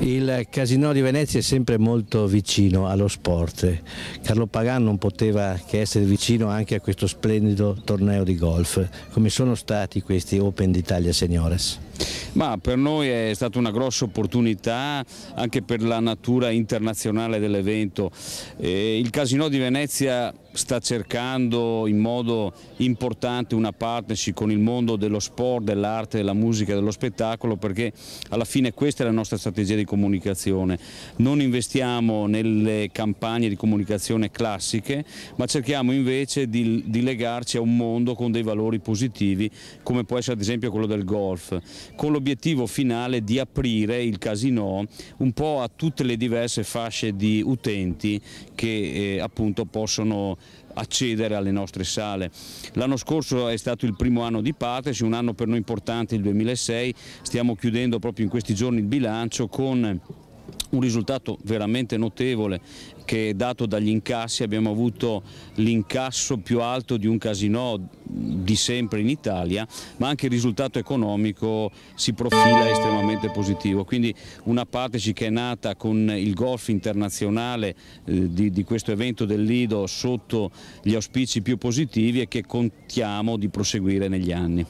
Il Casino di Venezia è sempre molto vicino allo sport. Carlo Pagan non poteva che essere vicino anche a questo splendido torneo di golf, come sono stati questi Open d'Italia Seniores. Ma per noi è stata una grossa opportunità anche per la natura internazionale dell'evento. il Casino di Venezia sta cercando in modo importante una partnership con il mondo dello sport, dell'arte, della musica, dello spettacolo perché alla fine questa è la nostra strategia di comunicazione. Non investiamo nelle campagne di comunicazione classiche ma cerchiamo invece di, di legarci a un mondo con dei valori positivi come può essere ad esempio quello del golf con l'obiettivo finale di aprire il casino un po' a tutte le diverse fasce di utenti che eh, appunto possono accedere alle nostre sale. L'anno scorso è stato il primo anno di Patris, un anno per noi importante il 2006, stiamo chiudendo proprio in questi giorni il bilancio con un risultato veramente notevole che è dato dagli incassi, abbiamo avuto l'incasso più alto di un casino di sempre in Italia, ma anche il risultato economico si profila estremamente positivo, quindi una parteci che è nata con il golf internazionale eh, di, di, questo evento del Lido sotto gli auspici più positivi e che contiamo di proseguire negli anni.